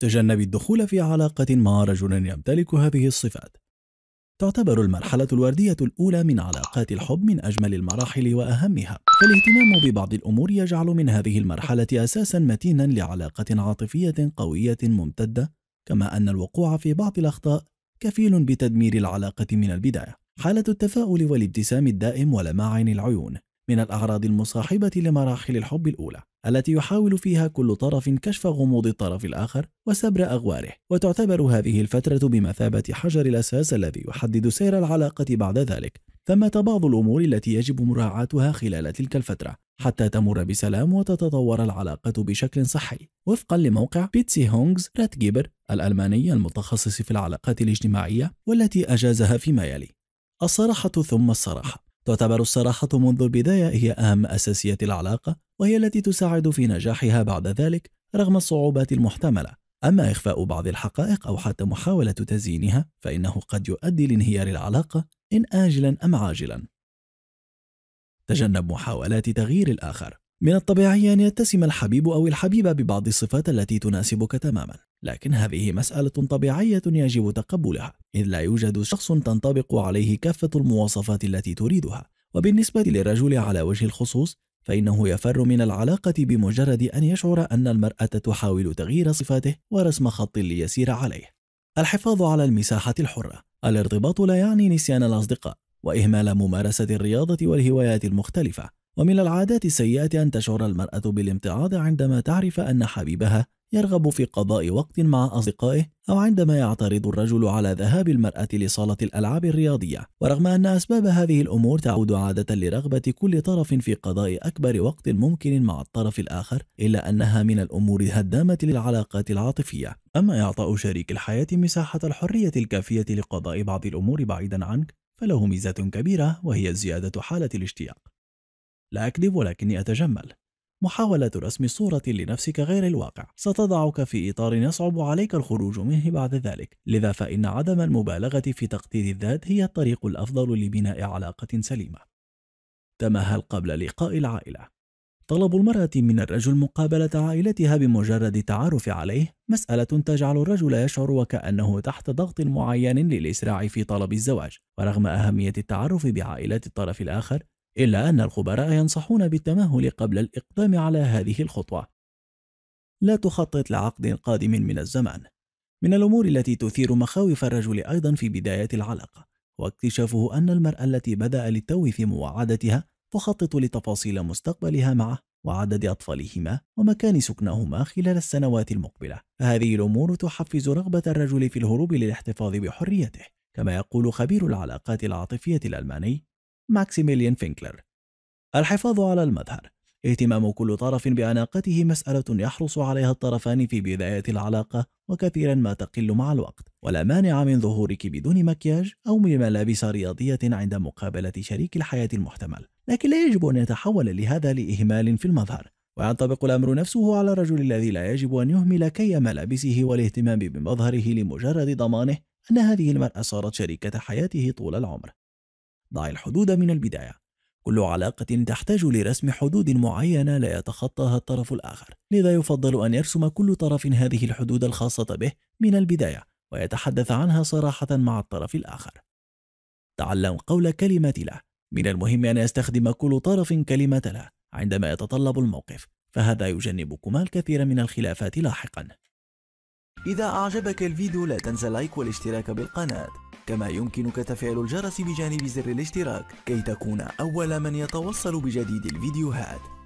تجنب الدخول في علاقة مع رجل يمتلك هذه الصفات تعتبر المرحلة الوردية الأولى من علاقات الحب من أجمل المراحل وأهمها، فالاهتمام ببعض الأمور يجعل من هذه المرحلة أساسًا متينًا لعلاقة عاطفية قوية ممتدة، كما أن الوقوع في بعض الأخطاء كفيل بتدمير العلاقة من البداية. حالة التفاؤل والابتسام الدائم ولماعن العيون من الأعراض المصاحبة لمراحل الحب الأولى، التي يحاول فيها كل طرف كشف غموض الطرف الآخر وسبر أغواره وتعتبر هذه الفترة بمثابة حجر الأساس الذي يحدد سير العلاقة بعد ذلك ثمة بعض الأمور التي يجب مراعاتها خلال تلك الفترة حتى تمر بسلام وتتطور العلاقة بشكل صحي وفقا لموقع بيتسي هونغز راتجيبر الألماني المتخصص في العلاقات الاجتماعية والتي أجازها فيما يلي الصراحة ثم الصراحة تعتبر الصراحة منذ البداية هي أهم أساسية العلاقة وهي التي تساعد في نجاحها بعد ذلك رغم الصعوبات المحتملة أما إخفاء بعض الحقائق أو حتى محاولة تزيينها فإنه قد يؤدي لانهيار العلاقة إن آجلا أم عاجلا تجنب محاولات تغيير الآخر من الطبيعي أن يتسم الحبيب أو الحبيبة ببعض الصفات التي تناسبك تماما لكن هذه مسألة طبيعية يجب تقبلها إذ لا يوجد شخص تنطبق عليه كافة المواصفات التي تريدها وبالنسبة للرجل على وجه الخصوص فإنه يفر من العلاقة بمجرد أن يشعر أن المرأة تحاول تغيير صفاته ورسم خط ليسير عليه. الحفاظ على المساحة الحرة الارتباط لا يعني نسيان الأصدقاء وإهمال ممارسة الرياضة والهوايات المختلفة ومن العادات السيئة أن تشعر المرأة بالامتعاض عندما تعرف أن حبيبها يرغب في قضاء وقت مع أصدقائه أو عندما يعترض الرجل على ذهاب المرأة لصالة الألعاب الرياضية ورغم أن أسباب هذه الأمور تعود عادة لرغبة كل طرف في قضاء أكبر وقت ممكن مع الطرف الآخر إلا أنها من الأمور الهدامة للعلاقات العاطفية أما إعطاء شريك الحياة مساحة الحرية الكافية لقضاء بعض الأمور بعيدا عنك فله ميزة كبيرة وهي زيادة حالة الاشتياق لا أكذب ولكني أتجمل محاولة رسم صورة لنفسك غير الواقع ستضعك في إطار يصعب عليك الخروج منه بعد ذلك لذا فإن عدم المبالغة في تقدير الذات هي الطريق الأفضل لبناء علاقة سليمة تمهل قبل لقاء العائلة طلب المرأة من الرجل مقابلة عائلتها بمجرد التعرف عليه مسألة تجعل الرجل يشعر وكأنه تحت ضغط معين للإسراع في طلب الزواج ورغم أهمية التعرف بعائلة الطرف الآخر إلا أن الخبراء ينصحون بالتمهل قبل الإقدام على هذه الخطوة. لا تخطط لعقد قادم من الزمان. من الأمور التي تثير مخاوف الرجل أيضا في بداية العلاقة، واكتشافه أن المرأة التي بدأ للتو في مواعدتها تخطط لتفاصيل مستقبلها معه وعدد أطفالهما ومكان سكنهما خلال السنوات المقبلة فهذه الأمور تحفز رغبة الرجل في الهروب للاحتفاظ بحريته كما يقول خبير العلاقات العاطفية الألماني ماكسيميليان فينكلر الحفاظ على المظهر اهتمام كل طرف بأناقته مسألة يحرص عليها الطرفان في بداية العلاقة وكثيرا ما تقل مع الوقت ولا مانع من ظهورك بدون مكياج أو من ملابس رياضية عند مقابلة شريك الحياة المحتمل لكن لا يجب أن يتحول لهذا لإهمال في المظهر وينطبق الأمر نفسه على الرجل الذي لا يجب أن يهمل كي ملابسه والاهتمام بمظهره لمجرد ضمانه أن هذه المرأة صارت شريكة حياته طول العمر ضع الحدود من البداية كل علاقة تحتاج لرسم حدود معينة لا يتخطاها الطرف الآخر لذا يفضل أن يرسم كل طرف هذه الحدود الخاصة به من البداية ويتحدث عنها صراحة مع الطرف الآخر تعلم قول كلمة لا من المهم أن يستخدم كل طرف كلمة لا عندما يتطلب الموقف فهذا يجنبكما الكثير من الخلافات لاحقاً إذا أعجبك الفيديو لا تنسى لايك والاشتراك بالقناة كما يمكنك تفعيل الجرس بجانب زر الاشتراك كي تكون أول من يتوصل بجديد الفيديوهات